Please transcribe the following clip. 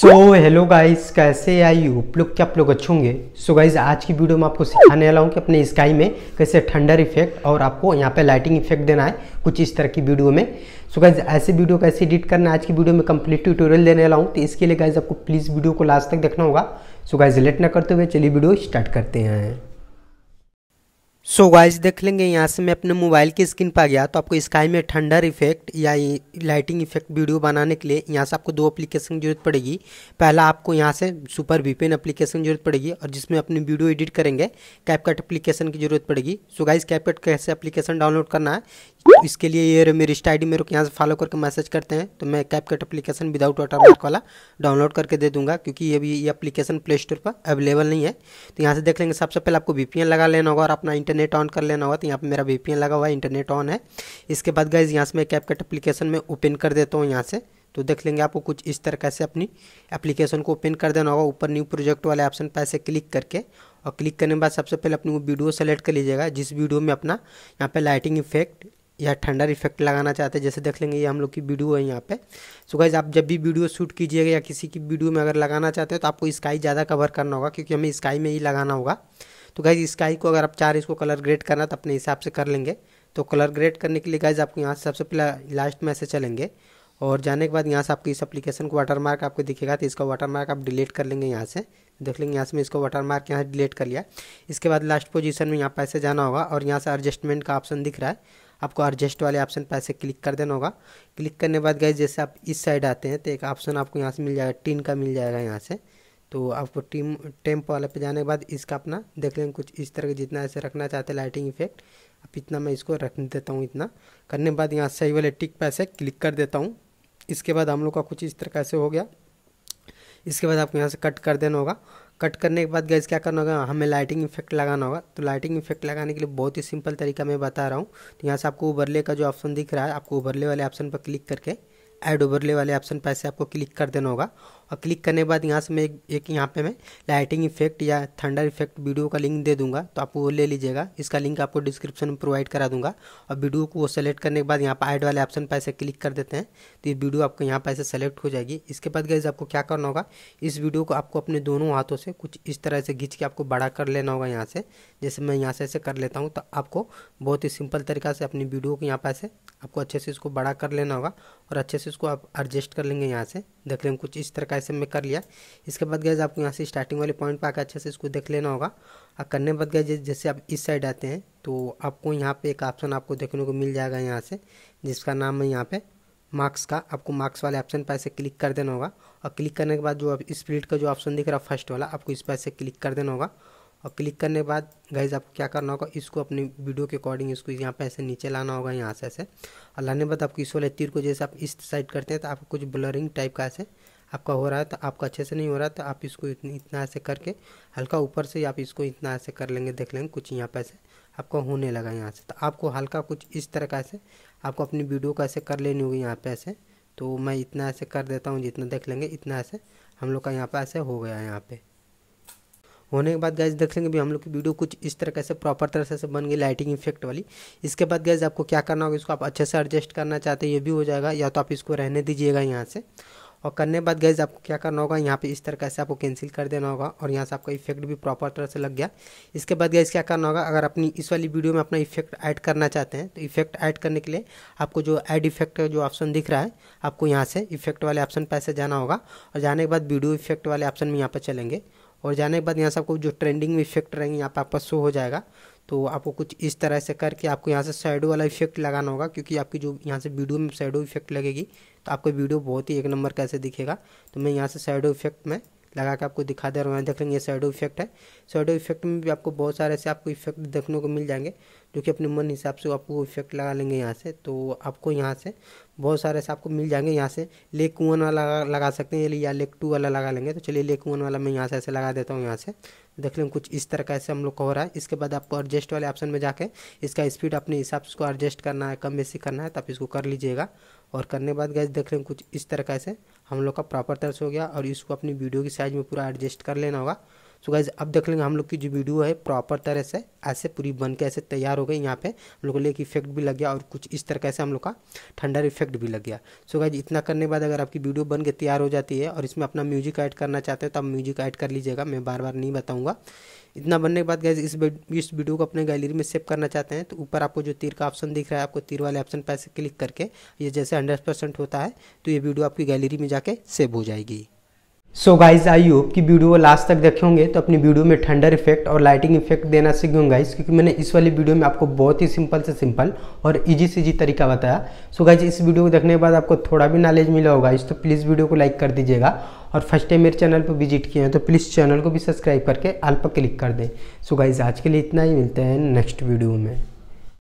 so hello guys कैसे आई आप लोग क्या आप लोग अच्छे होंगे सो गाइस आज की वीडियो में आपको सिखाने वाला हूँ कि अपने स्काई में कैसे ठंडर इफेक्ट और आपको यहाँ पे लाइटिंग इफेक्ट देना है कुछ इस तरह की वीडियो में सो so गाइज ऐसे वीडियो कैसे एडिट करना है आज की वीडियो में कंप्लीट ट्यूटोरियल देने वाला हूँ तो इसके लिए गाइज आपको प्लीज़ वीडियो को लास्ट तक देखना होगा सो गाइज लेट ना करते हुए चलिए वीडियो स्टार्ट करते हैं सो so गाइस देख लेंगे यहाँ से मैं अपने मोबाइल की स्क्रीन पर गया तो आपको स्काई में ठंडर इफेक्ट या लाइटिंग इफेक्ट वीडियो बनाने के लिए यहाँ से आपको दो एप्लीकेशन की जरूरत पड़ेगी पहला आपको यहाँ से सुपर वीपेन एप्लीकेशन की जरूरत पड़ेगी और जिसमें अपनी वीडियो एडिट करेंगे कैपकट एप्लीकेशन की जरूरत पड़ेगी सो गाइज कैपकट कैसे अपलीकेशन डाउनलोड करना है इसके लिए ये मेरी स्टाइडी मेरे को यहाँ से फॉलो करके मैसेज करते हैं तो मैं कैपकट एप्लीकेशन विदाउट मार्क वाला डाउनलोड करके दे दूंगा क्योंकि ये भी ये अपलीकेशन प्ले स्टोर पर अवेलेबल नहीं है तो यहाँ से देख लेंगे सबसे पहले आपको वीपीएन लगा लेना होगा और अपना इंटरनेट इंटरनेट ऑन कर लेना होगा तो यहाँ पर मेरा वी लगा हुआ है इंटरनेट ऑन है इसके बाद गाइज यहाँ से मैं कैपकट एप्लीकेशन में ओपन कर देता हूँ यहाँ से तो देख लेंगे आपको कुछ इस तरह से अपनी एप्लीकेशन को ओपन कर देना होगा ऊपर न्यू प्रोजेक्ट वाले ऑप्शन पर ऐसे क्लिक करके और क्लिक करने के बाद सबसे पहले अपनी वो वीडियो सेलेक्ट कर लीजिएगा जिस वीडियो में अपना यहाँ पे लाइटिंग इफेक्ट या ठंडर इफेक्ट लगाना चाहते हैं जैसे देख लेंगे ये हम लोग की वीडियो है यहाँ पे सो गाइज आप जब भी वीडियो शूट कीजिएगा या किसी की वीडियो में अगर लगाना चाहते हो तो आपको स्काई ज़्यादा कवर करना होगा क्योंकि हमें स्काई में ही लगाना होगा तो गाइज स्काई को अगर आप चार इसको कलर ग्रेड करना तो अपने हिसाब से कर लेंगे तो कलर ग्रेड करने के लिए गाइज आपको यहाँ से सबसे पहले लास्ट में ऐसे चलेंगे और जाने के बाद यहाँ से आपकी इस अपलीकेशन को वाटर मार्क आपको दिखेगा तो इसका वाटर मार्क आप डिलीट कर लेंगे यहाँ से देख लेंगे यहाँ से मैं इसको वाटर मार्क यहाँ डिलीट कर लिया इसके बाद लास्ट पोजीशन में यहाँ पैसे जाना होगा और यहाँ से एडजस्टमेंट का ऑप्शन दिख रहा है आपको एडजस्ट वाले ऑप्शन पर ऐसे क्लिक कर देना होगा क्लिक करने के बाद गए जैसे आप इस साइड आते हैं तो एक ऑप्शन आपको यहाँ से मिल जाएगा टीन का मिल जाएगा यहाँ से तो आपको टीम टेम्प वाले पे जाने के बाद इसका अपना देख लेंगे कुछ इस तरह के जितना ऐसे रखना चाहते हैं लाइटिंग इफेक्ट अब इतना मैं इसको रख देता हूँ इतना करने के बाद यहाँ सही वाले टिक पर ऐसे क्लिक कर देता हूँ इसके बाद हम लोग का कुछ इस तरह कैसे ऐसे हो गया इसके बाद आपको यहाँ से कट कर देना होगा कट करने के बाद गैस क्या करना होगा हमें लाइटिंग इफेक्ट लगाना होगा तो लाइटिंग इफेक्ट लगाने के लिए बहुत ही सिंपल तरीका मैं बता रहा हूँ तो यहाँ से आपको उबरले का जो ऑप्शन दिख रहा है आपको उबरले वाले ऑप्शन पर क्लिक करके ऐड उबरले वाले ऑप्शन पर ऐसे आपको क्लिक कर देना होगा और क्लिक करने के बाद यहाँ से मैं एक, एक यहाँ पे मैं लाइटिंग इफेक्ट या थंडर इफेक्ट वीडियो का लिंक दे दूंगा तो आप वो ले लीजिएगा इसका लिंक आपको डिस्क्रिप्शन में प्रोवाइड करा दूंगा और वीडियो को वो सेलेक्ट करने के बाद यहाँ पर ऐड वाले ऑप्शन पर ऐसे क्लिक कर देते हैं तो ये वीडियो आपको यहाँ पर ऐसे सेलेक्ट हो जाएगी इसके बाद गैस आपको क्या करना होगा इस वीडियो को आपको अपने दोनों हाथों से कुछ इस तरह से खींच के आपको बड़ा कर लेना होगा यहाँ से जैसे मैं यहाँ से ऐसे कर लेता हूँ तो आपको बहुत ही सिंपल तरीका से अपनी वीडियो को यहाँ पर ऐसे आपको अच्छे से इसको बड़ा कर लेना होगा और अच्छे से इसको आप एडजस्ट कर लेंगे यहाँ से देख लें कुछ इस तरह का ऐसे मैं कर लिया इसके बाद गए आपको यहाँ से स्टार्टिंग वाले पॉइंट पर आकर अच्छे से इसको देख लेना होगा और करने के बाद गए जैसे आप इस साइड आते हैं तो आपको यहाँ पे एक ऑप्शन आपको देखने को मिल जाएगा यहाँ से जिसका नाम है यहाँ पे मार्क्स का आपको मार्क्स वाले ऑप्शन पर ऐसे क्लिक कर देना होगा और क्लिक करने के बाद जो स्प्लिट का जो ऑप्शन दिख रहा है फर्स्ट वाला आपको इस पर ऐसे क्लिक कर देना होगा और क्लिक करने के बाद गाइज आपको क्या करना होगा इसको अपनी वीडियो के अकॉर्डिंग इसको यहाँ पे ऐसे नीचे लाना होगा यहाँ से ऐसे और लाने के बाद आपको इस वाले तीर को जैसे आप इस साइड करते हैं तो आपको कुछ ब्लरिंग टाइप का ऐसे आपका हो रहा है तो आपका अच्छे से नहीं हो रहा तो आप इसको इतना ऐसे करके हल्का ऊपर से आप इसको इतना ऐसे कर लेंगे देख लेंगे कुछ यहाँ पे ऐसे आपका होने लगा यहाँ से तो आपको हल्का कुछ इस तरह का ऐसे आपको अपनी वीडियो का ऐसे कर लेनी होगी यहाँ पे ऐसे तो मैं इतना ऐसे कर देता हूँ जितना देख लेंगे इतना ऐसे हम लोग का यहाँ पे ऐसे हो गया यहाँ पे होने के बाद गैस देख लेंगे भी हम लोग की वीडियो कुछ इस तरह कैसे प्रॉपर तरह से बन गई लाइटिंग इफेक्ट वाली इसके बाद गैस आपको क्या करना होगा इसको आप अच्छे से एडजस्ट करना चाहते हैं ये भी हो जाएगा या तो आप इसको रहने दीजिएगा यहाँ से और करने के बाद गैस आपको क्या करना होगा यहाँ पे इस तरह कैसे आपको कैंसिल कर देना होगा और यहाँ से आपका इफेक्ट भी प्रॉपर तरह से लग गया इसके बाद गैस क्या करना होगा अगर अपनी इस वाली वीडियो में अपना इफेक्ट ऐड करना चाहते हैं तो इफेक्ट ऐड करने के लिए आपको जो ऐड इफेक्ट जो ऑप्शन दिख रहा है आपको यहाँ से इफेक्ट वाले ऑप्शन पैसे जाना होगा और जाने के बाद वीडियो इफेक्ट वाले ऑप्शन में यहाँ पर चलेंगे और जाने के बाद यहाँ से आपको जो ट्रेंडिंग में इफेक्ट रहेंगे यहाँ पर आपका शो हो जाएगा तो आपको कुछ इस तरह से करके आपको यहाँ से शेडो वाला इफेक्ट लगाना होगा क्योंकि आपकी जो यहाँ से वीडियो में शेडो इफेक्ट लगेगी तो आपको वीडियो बहुत ही एक नंबर कैसे दिखेगा तो मैं यहाँ से शेडो इफेक्ट में लगा के आपको दिखा दे रहा हूँ देख लेंगे ये शेडो इफेक्ट है शेडो इफेक्ट में भी आपको बहुत सारे ऐसे आपको इफेक्ट देखने को मिल जाएंगे जो कि अपने मन हिसाब से आपको इफेक्ट लगा लेंगे यहाँ से तो आपको यहाँ से बहुत सारे ऐसे आपको मिल जाएंगे यहाँ से लेक वन वाला लगा सकते हैं या लेक टू वाला लगा लेंगे तो चलिए लेक वन वाला मैं यहाँ से ऐसे लगा देता हूँ यहाँ से देख लें कुछ इस तरह का ऐसे हम लोग को हो रहा है इसके बाद आपको एडजस्ट वाले ऑप्शन में जाके इसका स्पीड अपने हिसाब से उसको एडजस्ट करना है कम बेसी करना है तो आप इसको कर लीजिएगा और करने के बाद गैस देख लें कुछ इस तरह का ऐसे हम लोग का प्रॉपर तरह से हो गया और इसको अपनी वीडियो की साइज़ में पूरा एडजस्ट कर लेना होगा सो गाइज अब देख लेंगे हम लोग की जो वीडियो है प्रॉपर तरह से ऐसे पूरी बन के ऐसे तैयार हो गई यहाँ पे हम लोग को लेक इफेक्ट भी लग गया और कुछ इस तरह से हम लोग का ठंडर इफेक्ट भी लग गया सो गाइज इतना करने के बाद अगर आपकी वीडियो बन के तैयार हो जाती है और इसमें अपना म्यूजिक ऐड करना चाहते हो तो आप म्यूजिक ऐड कर लीजिएगा मैं बार बार नहीं बताऊँगा इतना बनने के बाद गैज इस इस वीडियो को अपने गैलरी में सेव करना चाहते हैं तो ऊपर आपको जो तीर का ऑप्शन दिख रहा है आपको तीर वाले ऑप्शन पर ऐसे क्लिक करके ये जैसे हंड्रेड परसेंट होता है तो ये वीडियो आपकी गैलरी में जाके सेव हो जाएगी सो गाइज आई होप कि वीडियो लास्ट तक देखे होंगे तो अपनी वीडियो में ठंडर इफेक्ट और लाइटिंग इफेक्ट देना सीखे होंगे गाइज क्योंकि मैंने इस वाली वीडियो में आपको बहुत ही सिंपल से सिंपल और इजी से इजी तरीका बताया सो so गाइज इस वीडियो को देखने के बाद आपको थोड़ा भी नॉलेज मिला होगा इस तो प्लीज़ वीडियो को लाइक कर दीजिएगा और फर्स्ट टाइम मेरे चैनल पर विजिट किए हैं तो प्लीज़ चैनल को भी सब्सक्राइब करके आल पर क्लिक कर दें सो गाइज आज के लिए इतना ही मिलते हैं नेक्स्ट वीडियो में